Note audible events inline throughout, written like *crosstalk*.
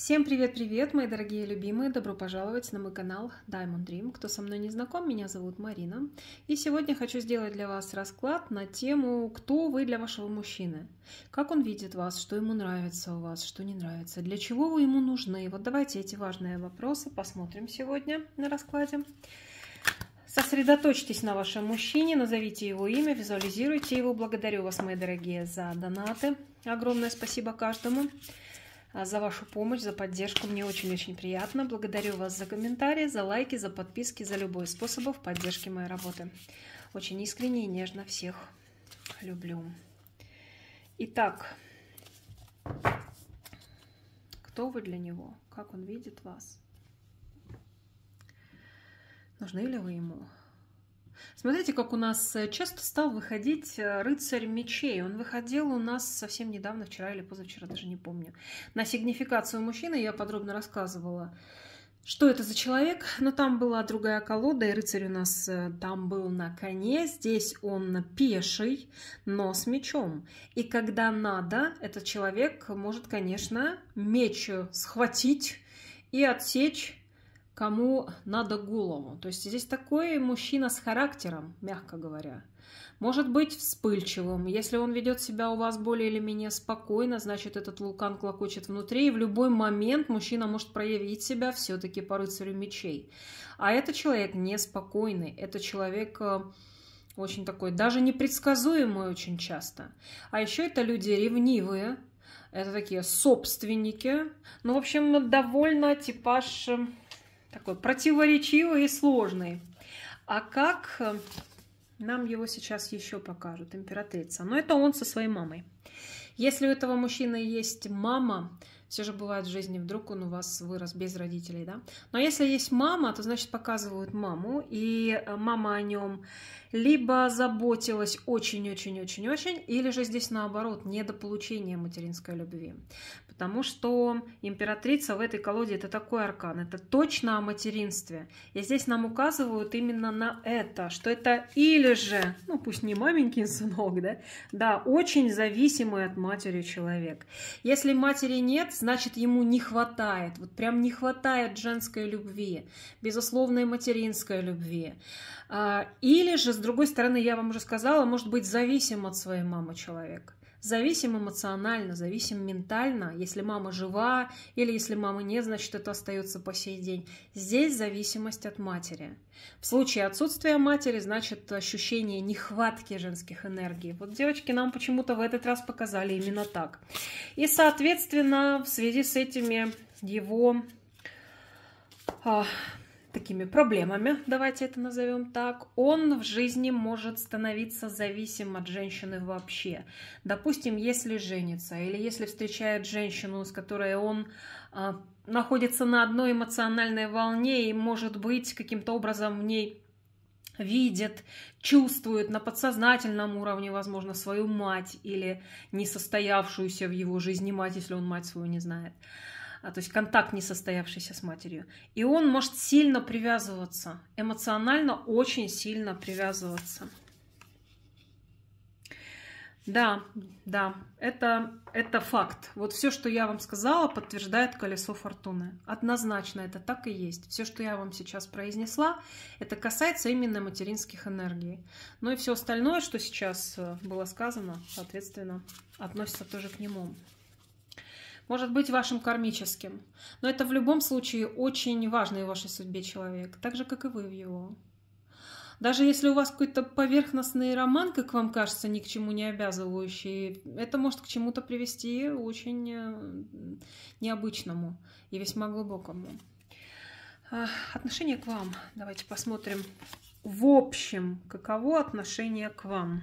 Всем привет-привет, мои дорогие любимые! Добро пожаловать на мой канал Diamond Dream. Кто со мной не знаком, меня зовут Марина. И сегодня хочу сделать для вас расклад на тему «Кто вы для вашего мужчины?». Как он видит вас, что ему нравится у вас, что не нравится, для чего вы ему нужны. Вот давайте эти важные вопросы посмотрим сегодня на раскладе. Сосредоточьтесь на вашем мужчине, назовите его имя, визуализируйте его. Благодарю вас, мои дорогие, за донаты. Огромное спасибо каждому. А, за вашу помощь, за поддержку. Мне очень-очень приятно. Благодарю вас за комментарии, за лайки, за подписки, за любой способов поддержки моей работы. Очень искренне и нежно всех люблю. Итак, кто вы для него? Как он видит вас? Нужны ли вы ему? Смотрите, как у нас э, часто стал выходить э, рыцарь мечей. Он выходил у нас совсем недавно, вчера или позавчера, даже не помню. На сигнификацию мужчины я подробно рассказывала, что это за человек. Но там была другая колода, и рыцарь у нас э, там был на коне. Здесь он пеший, но с мечом. И когда надо, этот человек может, конечно, меч схватить и отсечь кому надо голову. То есть здесь такой мужчина с характером, мягко говоря. Может быть вспыльчивым. Если он ведет себя у вас более или менее спокойно, значит этот вулкан клокочет внутри, и в любой момент мужчина может проявить себя все-таки по рыцарю мечей. А этот человек неспокойный, это человек э, очень такой, даже непредсказуемый очень часто. А еще это люди ревнивые, это такие собственники. Ну, в общем, довольно типаж э, такой противоречивый и сложный. А как э, нам его сейчас еще покажут, императрица? Но ну, это он со своей мамой. Если у этого мужчины есть мама, все же бывает в жизни, вдруг он у вас вырос без родителей, да? Но если есть мама, то значит показывают маму, и э, мама о нем либо заботилась очень-очень-очень-очень, или же здесь наоборот, недополучение материнской любви. Потому что императрица в этой колоде это такой аркан, это точно о материнстве. И здесь нам указывают именно на это, что это или же, ну пусть не маменькин сынок, да, да, очень зависимый от мамы, матерью человек. Если матери нет, значит ему не хватает, вот прям не хватает женской любви, безусловной материнской любви. А, или же, с другой стороны, я вам уже сказала, может быть зависим от своей мамы человек зависим эмоционально, зависим ментально. Если мама жива или если мамы нет, значит это остается по сей день. Здесь зависимость от матери. В случае отсутствия матери, значит ощущение нехватки женских энергий. Вот девочки нам почему-то в этот раз показали именно так. И, соответственно, в связи с этими его а, такими проблемами, давайте это назовем так, он в жизни может становиться зависим от женщины вообще. Допустим, если женится или если встречает женщину, с которой он э, находится на одной эмоциональной волне и, может быть, каким-то образом в ней видит, чувствует на подсознательном уровне, возможно, свою мать или несостоявшуюся в его жизни мать, если он мать свою не знает. А, то есть контакт не состоявшийся с матерью. И он может сильно привязываться, эмоционально очень сильно привязываться. Да, да, это, это факт. Вот все, что я вам сказала, подтверждает колесо фортуны. Однозначно это так и есть. Все, что я вам сейчас произнесла, это касается именно материнских энергий. Ну и все остальное, что сейчас э, было сказано, соответственно, относится тоже к нему может быть вашим кармическим. Но это в любом случае очень важный в вашей судьбе человек, так же, как и вы в его. Даже если у вас какой-то поверхностный роман, как вам кажется, ни к чему не обязывающий, это может к чему-то привести очень э, необычному и весьма глубокому. А, отношение к вам. Давайте посмотрим в общем, каково отношение к вам.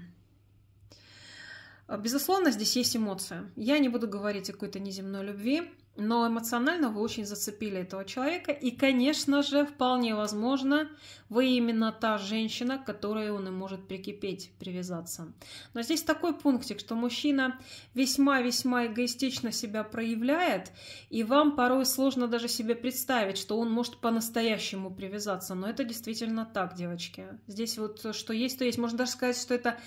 Безусловно, здесь есть эмоция. Я не буду говорить о какой-то неземной любви, но эмоционально вы очень зацепили этого человека. И, конечно же, вполне возможно, вы именно та женщина, к которой он и может прикипеть, привязаться. Но здесь такой пунктик, что мужчина весьма-весьма эгоистично себя проявляет, и вам порой сложно даже себе представить, что он может по-настоящему привязаться. Но это действительно так, девочки. Здесь вот что есть, то есть. Можно даже сказать, что это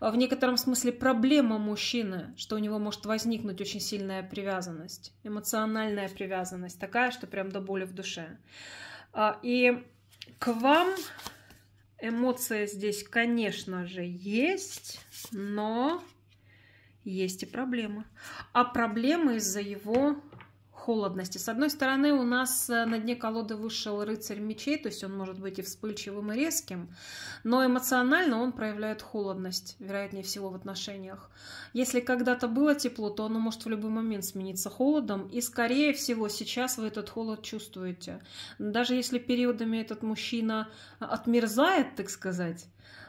э, в некотором смысле проблема мужчины, что у него может возникнуть очень сильная привязанность эмоциональная эмоциональная привязанность, такая, что прям до боли в душе. А, и к вам эмоция здесь, конечно же, есть, но есть и проблемы. А проблемы из-за его холодности. С одной стороны, у нас э, на дне колоды вышел рыцарь мечей, то есть он может быть и вспыльчивым, и резким, но эмоционально он проявляет холодность, вероятнее всего, в отношениях. Если когда-то было тепло, то оно может в любой момент смениться холодом, и, скорее всего, сейчас вы этот холод чувствуете. Даже если периодами этот мужчина э, отмерзает, так сказать,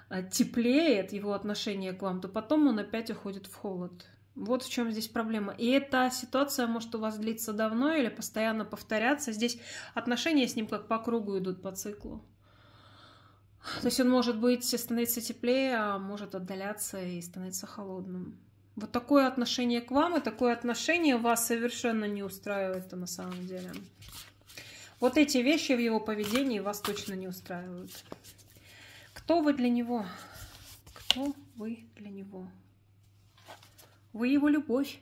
э, теплеет его отношение к вам, то потом он опять уходит в холод. Вот в чем здесь проблема. И эта ситуация может у вас длиться давно или постоянно повторяться. Здесь отношения с ним как по кругу идут по циклу. То есть он может быть становиться теплее, а может отдаляться и становиться холодным. Вот такое отношение к вам и такое отношение вас совершенно не устраивает на самом деле. Вот эти вещи в его поведении вас точно не устраивают. Кто вы для него? Кто вы для него? Вы его любовь.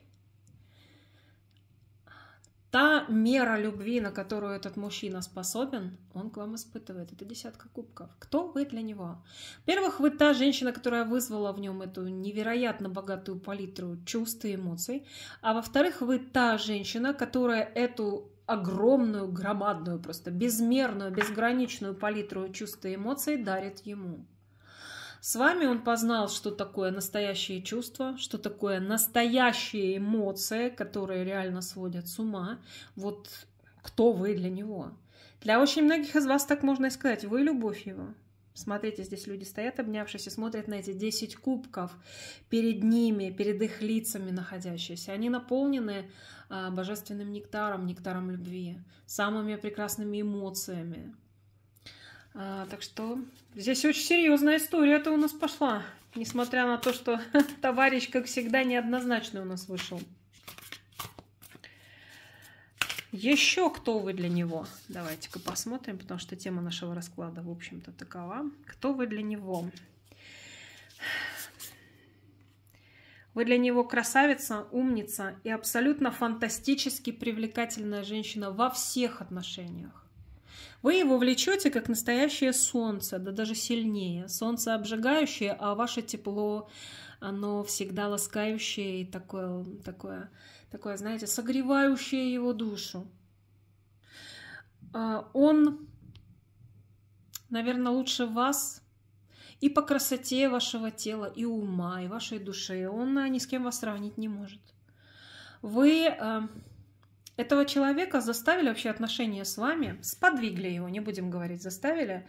Та мера любви, на которую этот мужчина способен, он к вам испытывает. Это десятка кубков. Кто вы для него? Во-первых, вы та женщина, которая вызвала в нем эту невероятно богатую палитру чувств и эмоций. А во-вторых, вы та женщина, которая эту огромную, громадную, просто безмерную, безграничную палитру чувств и эмоций дарит ему. С вами он познал, что такое настоящее чувство, что такое настоящие эмоции, которые реально сводят с ума. Вот кто вы для него. Для очень многих из вас так можно и сказать. Вы любовь его. Смотрите, здесь люди стоят, обнявшись, и смотрят на эти 10 кубков перед ними, перед их лицами находящиеся. Они наполнены а, божественным нектаром, нектаром любви, самыми прекрасными эмоциями, а, так что здесь очень серьезная история это у нас пошла. Несмотря на то, что *laughs* товарищ, как всегда, неоднозначный у нас вышел. Еще кто вы для него? Давайте-ка посмотрим, потому что тема нашего расклада, в общем-то, такова. Кто вы для него? Вы для него красавица, умница и абсолютно фантастически привлекательная женщина во всех отношениях. Вы его влечете, как настоящее солнце, да даже сильнее. Солнце обжигающее, а ваше тепло, оно всегда ласкающее и такое, такое, такое знаете, согревающее его душу. А, он, наверное, лучше вас и по красоте вашего тела, и ума, и вашей души. Он а, ни с кем вас сравнить не может. Вы а, этого человека заставили вообще отношения с вами, сподвигли его, не будем говорить, заставили,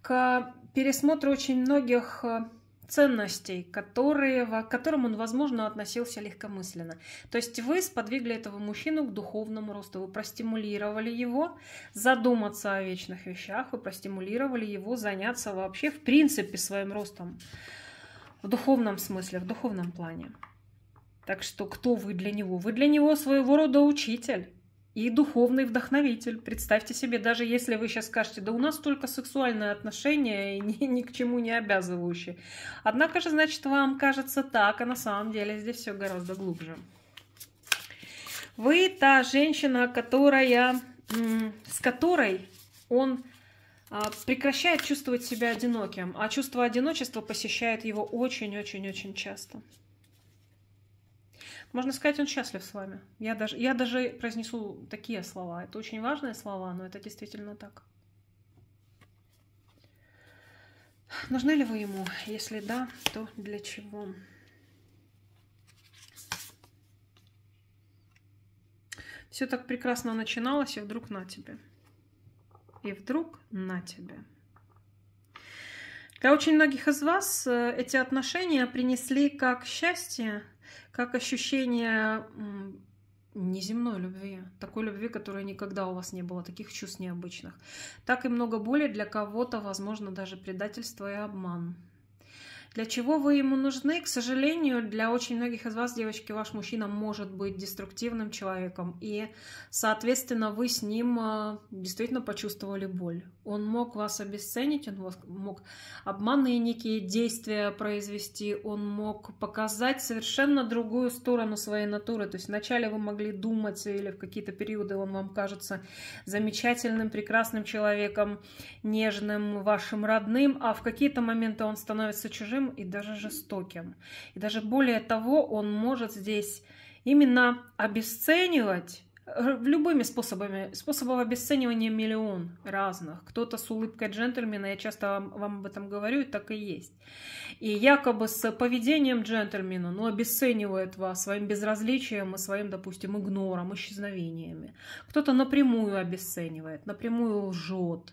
к пересмотру очень многих э, ценностей, которые, к которым он, возможно, относился легкомысленно. То есть вы сподвигли этого мужчину к духовному росту, вы простимулировали его задуматься о вечных вещах, вы простимулировали его заняться вообще в принципе своим ростом в духовном смысле, в духовном плане. Так что кто вы для него? Вы для него своего рода учитель и духовный вдохновитель. Представьте себе, даже если вы сейчас скажете, да у нас только сексуальные отношения и ни, ни к чему не обязывающие. Однако же, значит, вам кажется так, а на самом деле здесь все гораздо глубже. Вы та женщина, которая, с которой он а, прекращает чувствовать себя одиноким, а чувство одиночества посещает его очень-очень-очень часто. Можно сказать, он счастлив с вами. Я даже, я даже произнесу такие слова. Это очень важные слова, но это действительно так. Нужны ли вы ему? Если да, то для чего? Все так прекрасно начиналось, и вдруг на тебе. И вдруг на тебе. Для очень многих из вас э, эти отношения принесли как счастье, как ощущение неземной любви, такой любви, которой никогда у вас не было, таких чувств необычных, так и много боли для кого-то, возможно, даже предательство и обман. Для чего вы ему нужны? К сожалению, для очень многих из вас, девочки, ваш мужчина может быть деструктивным человеком, и, соответственно, вы с ним а, действительно почувствовали боль. Он мог вас обесценить, он мог обманные некие действия произвести, он мог показать совершенно другую сторону своей натуры. То есть вначале вы могли думать или в какие-то периоды он вам кажется замечательным, прекрасным человеком, нежным, вашим родным, а в какие-то моменты он становится чужим и даже жестоким. И даже более того, он может здесь именно обесценивать Любыми способами. Способов обесценивания миллион разных. Кто-то с улыбкой джентльмена, я часто вам, вам об этом говорю, и так и есть. И якобы с поведением джентльмена, ну, обесценивает вас своим безразличием и своим, допустим, игнором, исчезновениями. Кто-то напрямую обесценивает, напрямую лжет.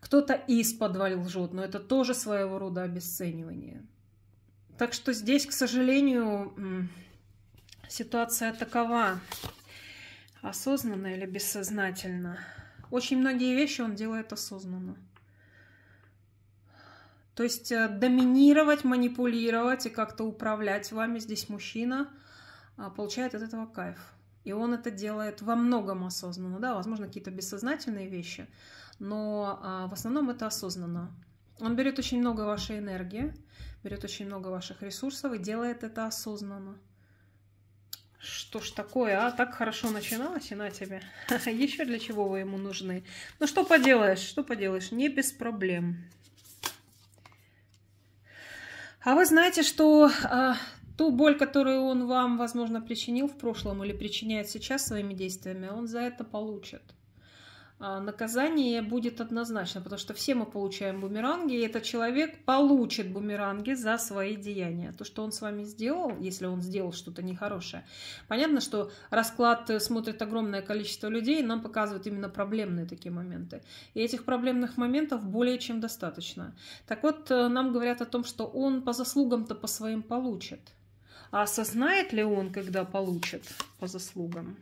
Кто-то из подвалил лжет, но это тоже своего рода обесценивание. Так что здесь, к сожалению, ситуация такова осознанно или бессознательно. Очень многие вещи он делает осознанно. То есть э, доминировать, манипулировать и как-то управлять вами здесь мужчина а, получает от этого кайф. И он это делает во многом осознанно, да, возможно, какие-то бессознательные вещи, но а, в основном это осознанно. Он берет очень много вашей энергии, берет очень много ваших ресурсов и делает это осознанно. Что ж такое, а? Так хорошо начиналось и на тебе. *laughs* Еще для чего вы ему нужны? Ну что поделаешь, что поделаешь, не без проблем. А вы знаете, что а, ту боль, которую он вам, возможно, причинил в прошлом или причиняет сейчас своими действиями, он за это получит. А, наказание будет однозначно, потому что все мы получаем бумеранги, и этот человек получит бумеранги за свои деяния. То, что он с вами сделал, если он сделал что-то нехорошее. Понятно, что расклад э, смотрит огромное количество людей, и нам показывают именно проблемные такие моменты. И этих проблемных моментов более чем достаточно. Так вот, э, нам говорят о том, что он по заслугам-то по своим получит. А осознает ли он, когда получит по заслугам?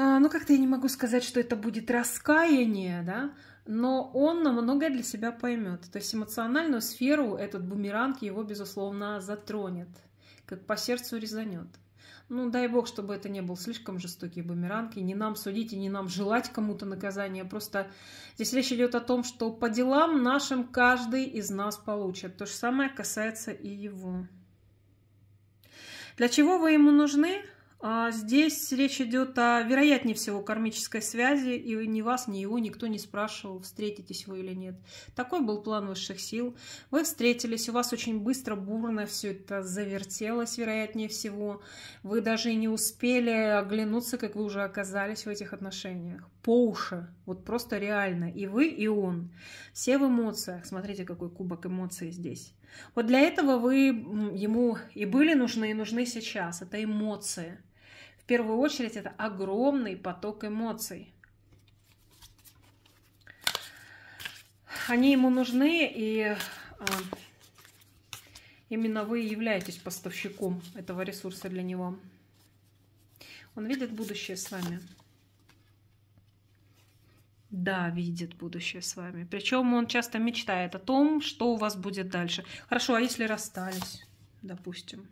А, ну как-то я не могу сказать, что это будет раскаяние, да, но он намного для себя поймет. То есть эмоциональную сферу этот бумеранг его, безусловно, затронет, как по сердцу резанет. Ну, дай бог, чтобы это не был слишком жестокий бумеранг, и не нам судить, и не нам желать кому-то наказания. Просто здесь речь идет о том, что по делам нашим каждый из нас получит. То же самое касается и его. Для чего вы ему нужны? А здесь речь идет о, вероятнее всего, кармической связи, и ни вас, ни его никто не спрашивал, встретитесь вы или нет. Такой был план высших сил. Вы встретились, у вас очень быстро, бурно все это завертелось, вероятнее всего. Вы даже и не успели оглянуться, как вы уже оказались в этих отношениях. По уши, вот просто реально. И вы, и он. Все в эмоциях. Смотрите, какой кубок эмоций здесь. Вот для этого вы ему и были нужны, и нужны сейчас. Это эмоции первую очередь это огромный поток эмоций. Они ему нужны, и а, именно вы являетесь поставщиком этого ресурса для него. Он видит будущее с вами. Да, видит будущее с вами. Причем он часто мечтает о том, что у вас будет дальше. Хорошо, а если расстались, допустим?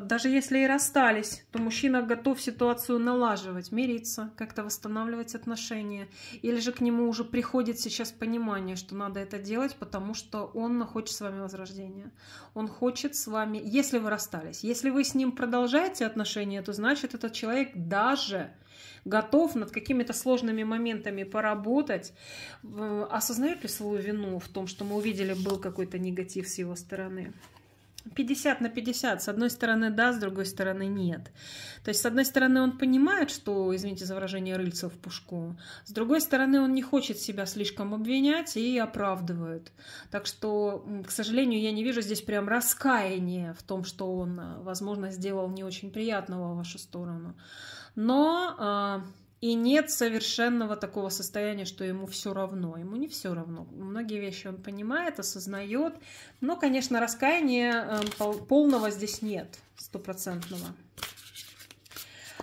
даже если и расстались, то мужчина готов ситуацию налаживать, мириться, как-то восстанавливать отношения. Или же к нему уже приходит сейчас понимание, что надо это делать, потому что он хочет с вами возрождения. Он хочет с вами, если вы расстались, если вы с ним продолжаете отношения, то значит этот человек даже готов над какими-то сложными моментами поработать. Э, осознает ли свою вину в том, что мы увидели был какой-то негатив с его стороны? 50 на 50. С одной стороны, да, с другой стороны, нет. То есть, с одной стороны, он понимает, что, извините за выражение, рыльца в пушку. С другой стороны, он не хочет себя слишком обвинять и оправдывает. Так что, к сожалению, я не вижу здесь прям раскаяния в том, что он, э, возможно, сделал не очень приятного в вашу сторону. Но а, и нет совершенного такого состояния, что ему все равно. Ему не все равно. Многие вещи он понимает, осознает. Но, конечно, раскаяния эм, полного здесь нет, стопроцентного.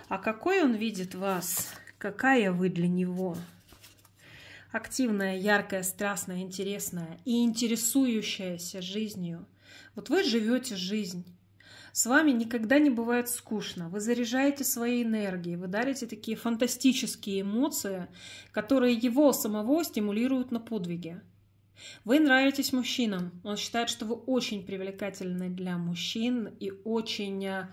А какой он видит вас? Какая вы для него? Активная, яркая, страстная, интересная и интересующаяся жизнью. Вот вы живете жизнь с вами никогда не бывает скучно. Вы заряжаете своей энергией, вы дарите такие фантастические эмоции, которые его самого стимулируют на подвиги. Вы нравитесь мужчинам. Он считает, что вы очень привлекательны для мужчин и очень э,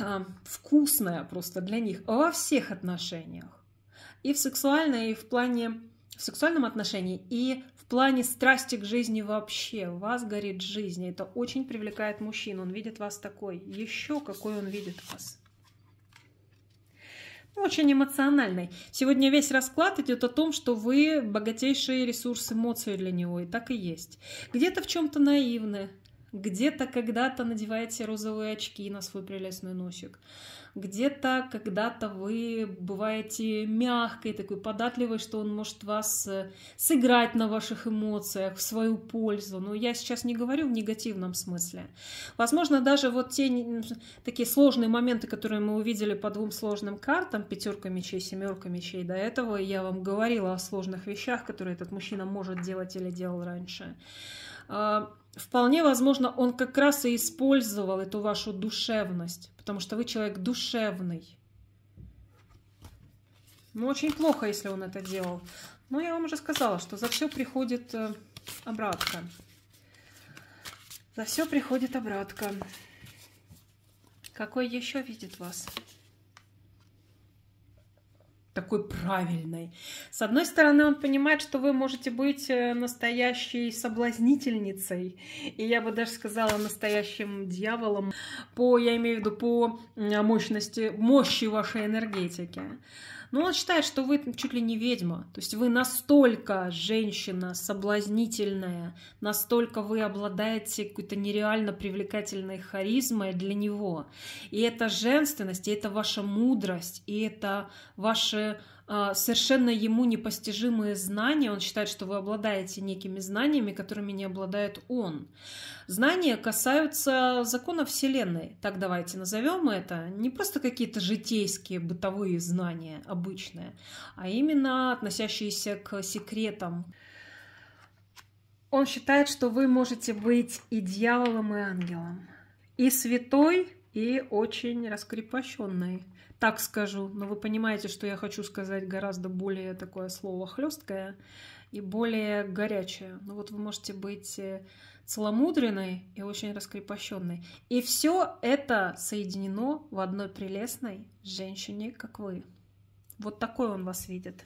э, вкусная просто для них во всех отношениях. И в сексуальной, и в плане в сексуальном отношении и в плане страсти к жизни вообще. У вас горит жизнь, это очень привлекает мужчин. Он видит вас такой. Еще какой он видит вас. Ну, очень эмоциональный. Сегодня весь расклад идет о том, что вы богатейший ресурс эмоций для него, и так и есть. Где-то в чем-то наивны, где-то когда-то надеваете розовые очки на свой прелестный носик, где-то когда-то вы бываете мягкой, такой податливой, что он может вас э, сыграть на ваших эмоциях в свою пользу. Но я сейчас не говорю в негативном смысле. Возможно, даже вот те такие сложные моменты, которые мы увидели по двум сложным картам, пятерка мечей, семерка мечей, до этого я вам говорила о сложных вещах, которые этот мужчина может делать или делал раньше. А, вполне возможно, он как раз и использовал эту вашу душевность, потому что вы человек душевный. Ну, очень плохо, если он это делал. Но я вам уже сказала, что за все приходит э, обратка. За все приходит обратка. Какой еще видит вас? такой правильной. С одной стороны, он понимает, что вы можете быть э, настоящей соблазнительницей, и я бы даже сказала настоящим дьяволом, по, я имею в виду, по мощности, мощи вашей энергетики. Но ну, он считает, что вы чуть ли не ведьма. То есть вы настолько женщина соблазнительная, настолько вы обладаете какой-то нереально привлекательной харизмой для него. И это женственность, и это ваша мудрость, и это ваше а, совершенно ему непостижимые знания. Он считает, что вы обладаете некими знаниями, которыми не обладает он. Знания касаются закона Вселенной. Так давайте назовем это. Не просто какие-то житейские бытовые знания обычные, а именно относящиеся к секретам. Он считает, что вы можете быть и дьяволом, и ангелом, и святой, и очень раскрепощенной. Так скажу, но вы понимаете, что я хочу сказать гораздо более такое слово хлесткое и более горячее. Ну вот вы можете быть э, целомудренной и очень раскрепощенной. И все это соединено в одной прелестной женщине, как вы. Вот такой он вас видит.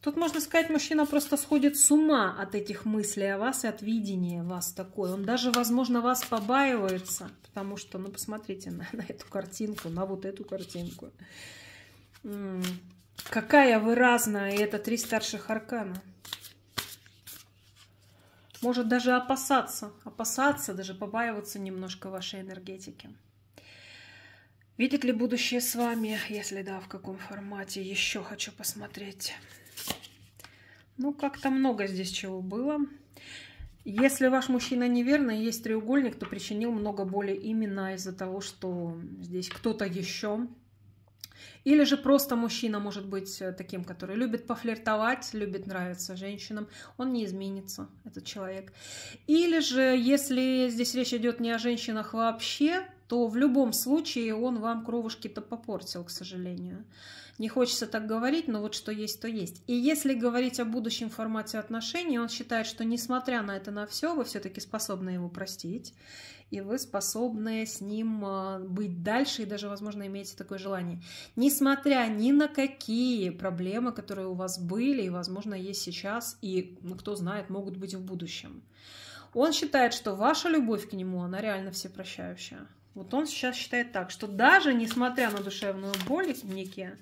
Тут, можно сказать, мужчина просто сходит с ума от этих мыслей о вас и от видения вас такое. Он даже, возможно, вас побаивается, потому что, ну, посмотрите на, *laughs* на эту картинку, на вот эту картинку. М -м какая вы разная, и это три старших аркана. Может даже опасаться, опасаться, даже побаиваться немножко вашей энергетики. Видит ли будущее с вами? Если да, в каком формате? Еще хочу посмотреть. Ну, как-то много здесь чего было. Если ваш мужчина неверный, есть треугольник, то причинил много боли именно из-за того, что здесь кто-то еще. Или же просто мужчина может быть э, таким, который любит пофлиртовать, любит нравиться женщинам. Он не изменится, этот человек. Или же, если здесь речь идет не о женщинах вообще, то в любом случае он вам кровушки-то попортил, к сожалению. Не хочется так говорить, но вот что есть, то есть. И если говорить о будущем формате отношений, он считает, что несмотря на это на все, вы все-таки способны его простить, и вы способны с ним э, быть дальше и даже, возможно, имеете такое желание. Несмотря ни на какие проблемы, которые у вас были и, возможно, есть сейчас, и, ну, кто знает, могут быть в будущем. Он считает, что ваша любовь к нему, она реально всепрощающая. Вот он сейчас считает так, что даже несмотря на душевную боль некие,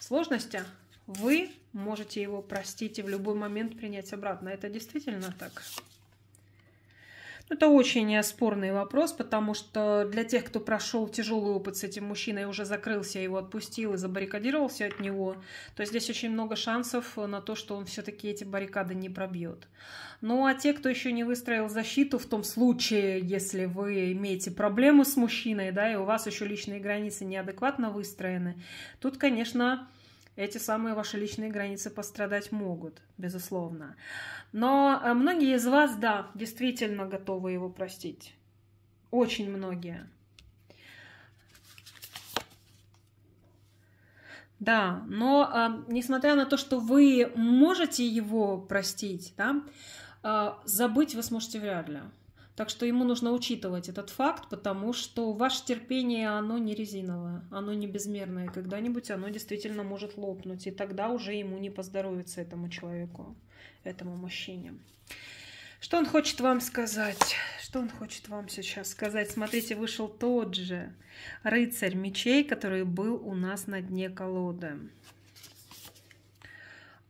Сложности, вы можете его простить и в любой момент принять обратно. Это действительно так. Ну, это очень спорный вопрос, потому что для тех, кто прошел тяжелый опыт с этим мужчиной, уже закрылся, его отпустил и забаррикадировался от него, то здесь очень много шансов на то, что он все-таки эти баррикады не пробьет. Ну а те, кто еще не выстроил защиту, в том случае, если вы имеете проблему с мужчиной, да, и у вас еще личные границы неадекватно выстроены, тут, конечно, эти самые ваши личные границы пострадать могут, безусловно. Но э, многие из вас, да, действительно готовы его простить. Очень многие. Да, но э, несмотря на то, что вы можете его простить, да, э, забыть вы сможете вряд ли. Так что ему нужно учитывать этот факт, потому что ваше терпение, оно не резиновое, оно не безмерное. Когда-нибудь оно действительно может лопнуть, и тогда уже ему не поздоровится этому человеку, этому мужчине. Что он хочет вам сказать? Что он хочет вам сейчас сказать? Смотрите, вышел тот же рыцарь мечей, который был у нас на дне колоды.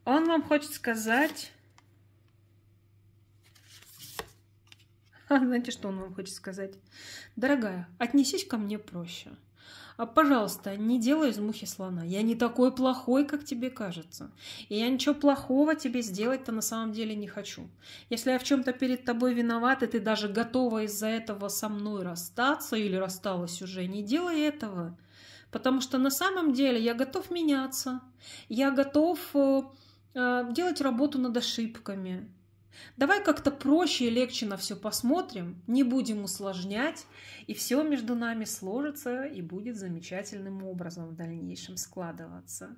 Он вам хочет сказать А знаете, что он вам хочет сказать? Дорогая, отнесись ко мне проще. А, пожалуйста, не делай из мухи слона. Я не такой плохой, как тебе кажется. И я ничего плохого тебе сделать-то на самом деле не хочу. Если я в чем-то перед тобой виноват, и ты даже готова из-за этого со мной расстаться или рассталась уже, не делай этого. Потому что на самом деле я готов меняться. Я готов э, э делать работу над ошибками. Давай как-то проще и легче на все посмотрим, не будем усложнять, и все между нами сложится и будет замечательным образом в дальнейшем складываться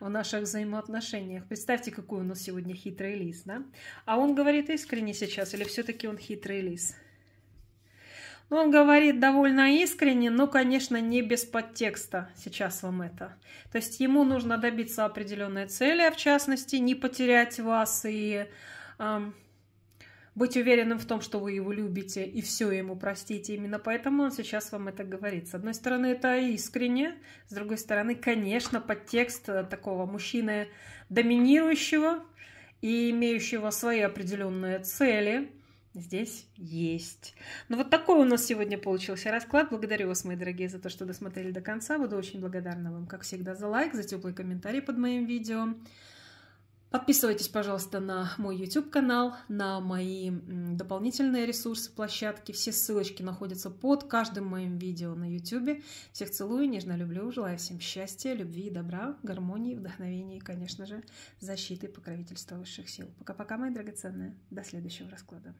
в наших взаимоотношениях. Представьте, какой у нас сегодня хитрый лис, да? А он говорит искренне сейчас или все-таки он хитрый лис? Ну, он говорит довольно искренне, но, конечно, не без подтекста сейчас вам это. То есть ему нужно добиться определенной цели, а в частности, не потерять вас и быть уверенным в том, что вы его любите и все ему простите. Именно поэтому он сейчас вам это говорит. С одной стороны, это искренне, с другой стороны, конечно, подтекст э, такого мужчины доминирующего и имеющего свои определенные цели здесь есть. Ну вот такой у нас сегодня получился расклад. Благодарю вас, мои дорогие, за то, что досмотрели до конца. Буду очень благодарна вам, как всегда, за лайк, за теплый комментарий под моим видео. Подписывайтесь, пожалуйста, на мой YouTube-канал, на мои дополнительные ресурсы, площадки. Все ссылочки находятся под каждым моим видео на YouTube. Всех целую, нежно люблю, желаю всем счастья, любви, добра, гармонии, вдохновения и, конечно же, защиты и покровительства высших сил. Пока-пока, мои драгоценные. До следующего расклада.